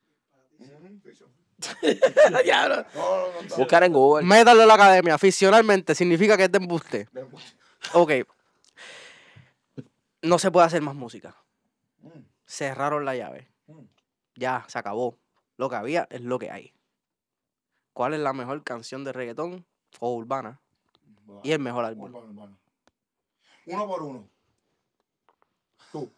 Buscar en Google. Métalo de la academia. Ficcionalmente significa que es de embuste. ok. No se puede hacer más música. Mm. Cerraron la llave. Mm. Ya, se acabó. Lo que había es lo que hay. ¿Cuál es la mejor canción de reggaetón o urbana? y el mejor álbum. Uno por uno. Tú.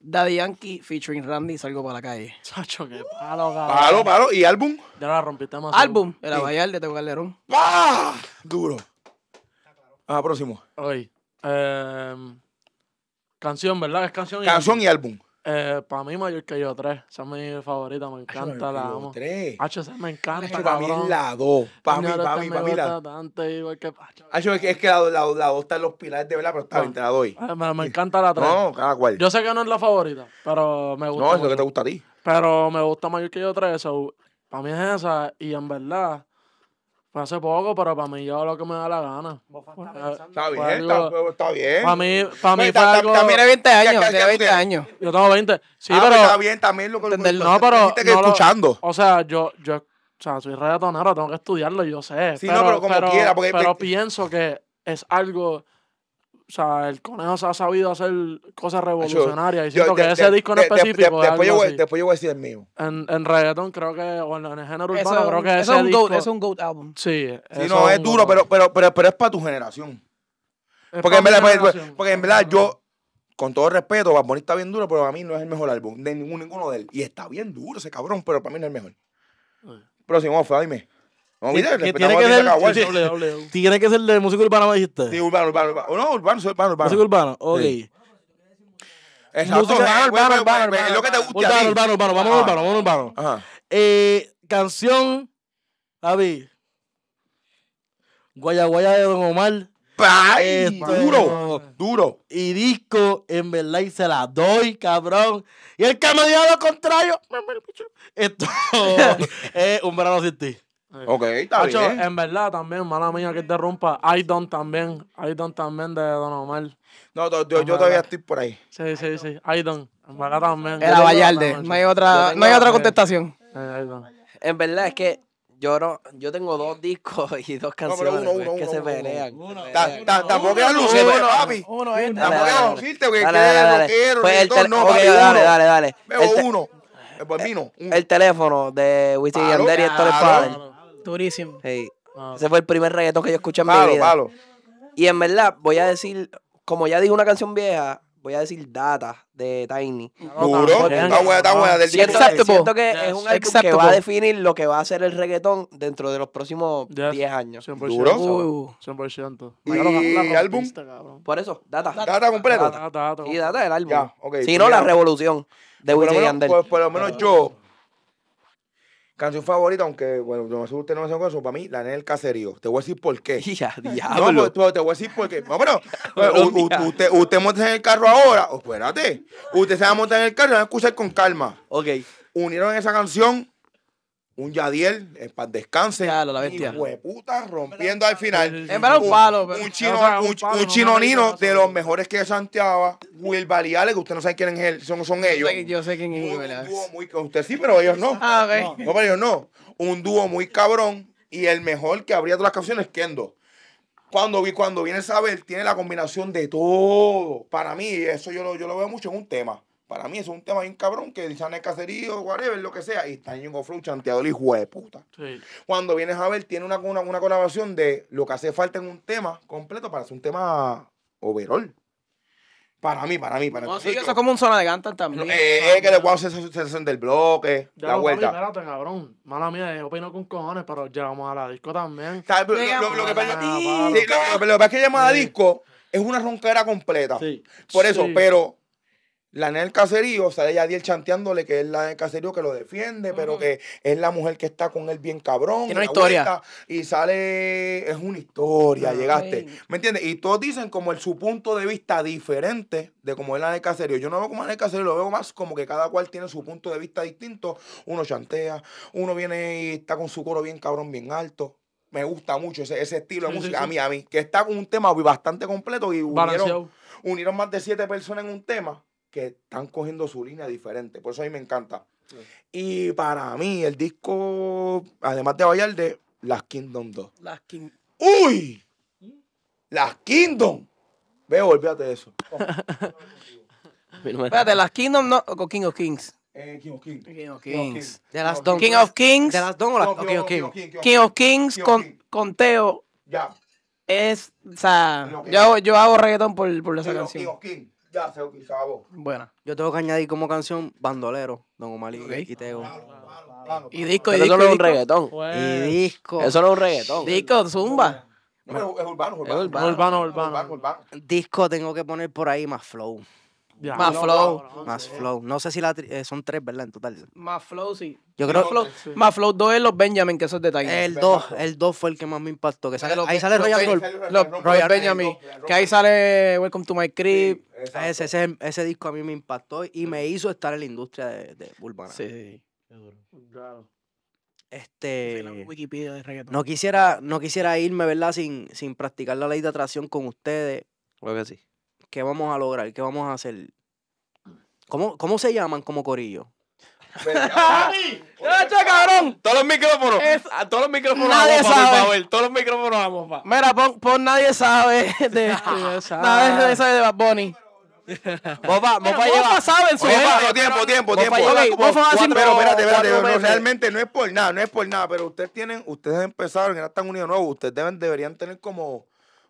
Daddy Yankee featuring Randy salgo para la calle. Sacho, qué palo, Palo, palo. ¿Y álbum? Ya la rompiste más. Álbum, Era Abayal de Teo Calderón. ¡Pah! Duro. Ah, próximo. Oye, em, canción, ¿verdad? Es canción y Canción y álbum. Eh, para mí, mayor que yo tres. Esa es mi favorita, me encanta, la amo. 3. Hacho, esa me encanta. para mí es la dos. Para mí, para mí, para mí. La... dos es, que, la, la, la está en los pilares de verdad, pero está ah. bien, te la doy. Eh, me, encanta la tres. No, cada cual. Yo sé que no es la favorita, pero me gusta. No, es lo que te gusta a ti. Pero me gusta mayor que yo 3. So, para mí es esa, y en verdad fue hace poco, pero para mí yo lo que me da la gana. Eh, está bien, está, bien. Para mí, para mí fue algo... También es 20 años, tiene 20 años. Yo tengo 20. Sí, ah, pues pero... Está bien, también lo que... No, pero... Que escuchando. o sea, yo, O sea, soy redatonero, tengo que estudiarlo, yo sé. Sí, no, pero como quiera. Porque, pero pienso que es algo o sea, el conejo se ha sabido hacer cosas revolucionarias. y siento que ese disco en específico. después, yo voy, después, yo voy, a decir el mío. En, reggaetón reggaeton, creo que. O en, el género urbano, creo que ese es un goat, es un GOAT album. Sí. sí no, es, duro, pero, pero, pero, es para tu pues, pues, generación. porque, en verdad, yo. Con todo respeto, Bad Bunny está bien duro, pero para mí no es el mejor álbum de ninguno, de él. Y está bien duro ese cabrón, pero para mí no es el mejor. Próximo, fue dime. No, tiene, que ser, el de música urbana, me dijiste. Sí, urbano, urbano, urbano. No, urbano, urbano, urbano. Música urbana, ok. Sí. Exacto, Urbano Urbano urbano, urbano. Es lo que te gusta. Urbano, urbano, urbano, vamos Ajá. urbano, vamos urbano. Ajá. Eh, canción, David. Guaya Guaya de Don Omar. Pai este, duro, duro. Y disco, en verdad, y se la doy, cabrón. Y el que me dio lo contrario, esto es un verano sin ti. Ok, está bien. En verdad también, mala mía que te rompa. también. Aidon también de Don Omar. No, yo, yo, todavía estoy por ahí. Sí, sí, sí. Aidon. En también. Era Vallarde. No hay otra, no hay otra contestación. Eh, en verdad es que yo no, yo tengo dos discos y dos canciones uno, pues, que uno, se pelean. Tampoco es lucirte, papi. Uno, Tampoco es lucirte porque quiero, quiero, Dale, pues dale, dale. Veo uno. El, el teléfono de Wisin Yandel y Héctor Padre Durísimo. Ese fue el primer reggaetón que yo escuché en mi vida. Y en verdad, voy a decir, como ya dije una canción vieja, voy a decir Data de Tiny. Duro, está buena, está buena. Del siento, que es un álbum que va a definir lo que va a ser el reggaetón dentro de los próximos 10 años. 100%. Duro. Uh, 100%. ¿Y, álbum? Por eso, Data. Data, completa. completo. y Data el álbum. si no, La Revolución de Willy Yandel. por lo menos yo Canción favorita, aunque bueno, no sé usted no me un eso, para mí, la En del caserío. Te voy a decir por qué. Ya, diablo. No, pues, te voy a decir por qué. usted, usted monta en el carro ahora. espérate. Usted se va a montar en el carro y va a escuchar con calma. Ok. Unieron esa canción un Yadiel, eh, para el descanse. Claro, la bestia. puta, rompiendo al final. En un palo. chino, un, chinonino de los mejores que Santiago, Will Valiale, que usted no sabe quién es él, son, ellos. Yo sé quién es Usted sí, pero ellos no. Ah, no, pero ellos no. Un dúo muy cabrón y el mejor que habría todas las canciones, Kendo. Cuando, cuando viene a saber, tiene la combinación de todo. Para mí, eso yo lo, yo lo veo mucho en un tema. Para mí eso es un tema bien cabrón que dicen el caserío, whatever, lo que sea. Y está en un Flow chanteador y de puta. Sí. Cuando vienes a ver, tiene una, una, una, colaboración de lo que hace falta en un tema completo para hacer un tema overall. Para mí, para mí, para mí. sí, eso es como un zona de Gantan también. Eh, que le se, se, del bloque, ya la lo, vuelta. espérate, cabrón. Mala mía, opino con cojones, pero llegamos a la disco también. Lo, lo, lo, que pasa es que llamada disco es una ronquera completa. Sí. Por eso, pero la Nel Cacerío, caserío, sale a Yadiel chanteándole que es la Nel caserío que lo defiende, pero que es la mujer que está con él bien cabrón. Tiene una historia. Y sale, es una historia, ah, llegaste. ¿Me entiendes? Y todos dicen como el, su punto de vista diferente de como es la Nel caserío. Yo no veo como la del lo veo más como que cada cual tiene su punto de vista distinto. Uno chantea, uno viene y está con su coro bien cabrón, bien alto me gusta mucho ese, estilo de música. A mí, a mí, que está con un tema bastante completo y unieron, más de siete personas en un tema que están cogiendo su línea diferente. Por eso a mí me encanta. Y para mí, el disco, además de de Las Kingdom 2. Las Kingdom. ¡Uy! Las Kingdom. Veo, olvídate de eso. Espérate, Las Kingdom no, o King of Kings. King of Kings. King of Kings. King of Kings. King of Kings. con, Teo. Ya. Es, o sea, yo, hago reggaetón por, por esa canción. King of Kings. Bueno, yo tengo que añadir como canción Bandolero, Don Omar y, okay. y disco, y disco. Eso no es un reggaetón. Y pues, disco. Eso no es un reggaetón. Disco, zumba. No, es urbano, urbano. Es urbano, urbano. urbano. Disco tengo que poner por ahí más flow. Más flow. No, flow. No sé si eh, son tres, ¿verdad? En total. Más flow, sí. Yo creo. Más flow, dos 2 es los Benjamin, que esos detalles El 2, el 2 fue el que más me impactó. Que sale, ahí sale Royal Golf. Royal Benjamin. Que ahí sale Welcome to My Crib. ese, ese, ese, disco a mí me impactó y me hizo estar en la industria de, de urbana. Sí. Claro. Este, Wikipedia de reggaetón. No quisiera, no quisiera irme, ¿verdad? Sin, sin practicar la ley de atracción con ustedes. Creo que sí. ¿Qué vamos a lograr? ¿Qué vamos a hacer? Mm. ¿Cómo, cómo se llaman como corillo? Pues, todos los micrófonos. Ah, todos los micrófonos. vamos, sabe. Todos los micrófonos vamos, pa. Mira, por nadie sabe de. nadie sabe de Bad Bunny. a llevar. lleva. saben su tiempo, tiempo, tiempo. pero espérate, espérate. realmente no es por nada, no es por nada. Pero ustedes tienen, ustedes empezaron, ya están unidos nuevos. Ustedes deben, deberían tener como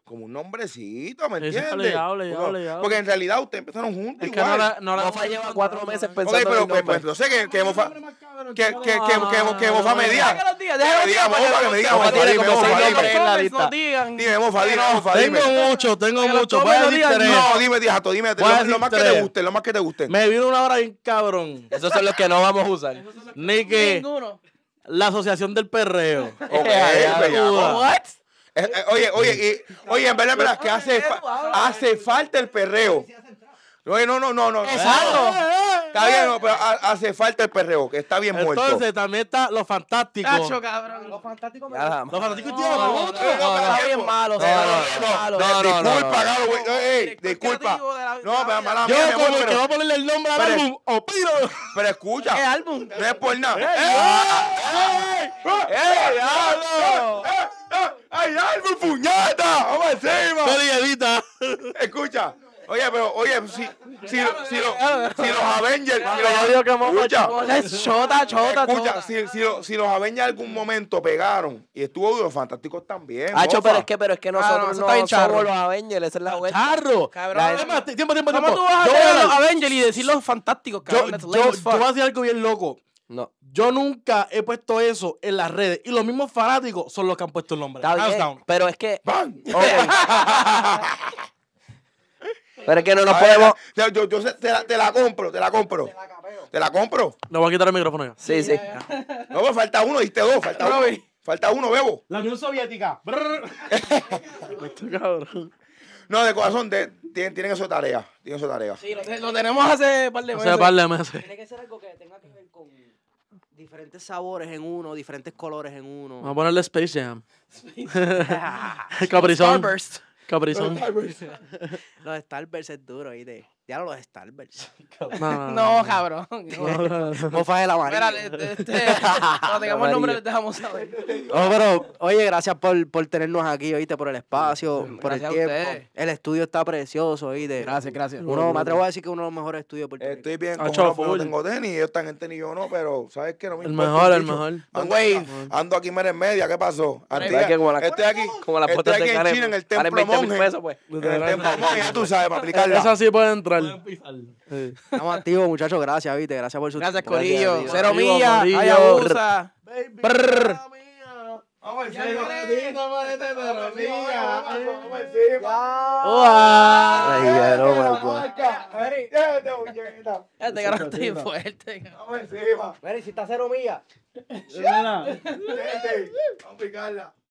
como un nombrecito, ¿me entiendes? Porque en realidad ustedes empezaron juntos es igual. Que no, la, no, la Mofa lleva cuatro meses pensando Ok, pero pues, pues, entonces que, que Mofa... Que, que, que, que, que Mofa me diga... Déjalo que diga Mofa, que me diga Mofa, dime Mofa, dime. No digan. Dime Mofa, dime Mofa, dime. Tengo mucho, tengo mucho. No, dime, Dijato, dime lo más que te guste, lo más que te guste. Me vino una hora bien cabrón. Esos son los que no vamos a usar. Ni que... Ninguno. La Asociación del Perreo. Ok, ¿Qué? Eh, eh, oye, oye, oye, en verdad, que hace, hace falta el perreo. Oye, no, no, no, no. Exacto. Está bien, pero hace falta el perreo, que está bien muerto. Entonces también está los fantásticos. Cacho, cabrón. Los fantásticos me Los fantásticos tío, no, no, no, está bien malo. No, no, no. Disculpa, cabrón. Ey, disculpa. No, pero mala Yo como que voy a ponerle el nombre al álbum, Pero escucha. ¿Qué álbum? No es por nada. ¡Ey! ¡Ey! ¡Ey! ¡Ay, álbum, puñeta! ¡Vamos encima! Escucha. Oye, pero, oye, si, si, si, los, los Avengers. si, los Avengers en algún momento pegaron y estuvo los Fantásticos también. ah pero es que, pero es que ah, nosotros no, no somos los Avengers, esa es la vuelta. ¡Charro! Cabrón, tiempo, tiempo, tiempo. tú vas a los Avengers y decir los fantásticos, cabrón? Yo, yo, voy a decir algo bien loco. No. Yo nunca he puesto eso en las redes. Y los mismos fanáticos son los que han puesto el nombre. Pero es que. Pero es que no nos podemos. Yo, te, la, compro, te la compro. Te la, compro. no voy a quitar el micrófono Sí, sí. No, pues falta uno, diste dos, falta uno. Falta uno, bebo. La Unión Soviética. Este no, de corazón, tienen, tienen tarea. Tienen su tarea. Sí, lo, tenemos hace par de meses. Hace par de meses. Tiene que ser algo que tenga que ver con diferentes sabores en uno, diferentes colores en uno. Vamos a ponerle Space Jam. Space Jam. Starburst. Caprizón. Los Starbursts es duro, ¿viste? Ya los Starbucks. No, cabrón. no de la mano. Espera, este, este, cuando tengamos el nombre les dejamos saber. oye, gracias por, por tenernos aquí, oíste, por el espacio, por el El estudio está precioso, oíste. Gracias, gracias. Uno, me atrevo a decir que uno de los mejores estudios eh, Estoy bien, como no tengo tenis, ellos están en tenis, yo no, pero ¿sabes qué? No el Mejor, el mejor, ando aquí en media, ¿qué pasó? Artiga, estoy aquí, como la puerta de en China, en el templo pues. En el templo tú sabes, para aplicarla. Esa sí puede entrar. Estamos activos, muchachos. Gracias, viste. Gracias por su Gracias, Corillo. Cero mía Hay abusa. Baby, Vamos encima Vamos encima. vamos oh encima Vamos encima. si está cero millas. Vamos a picarla.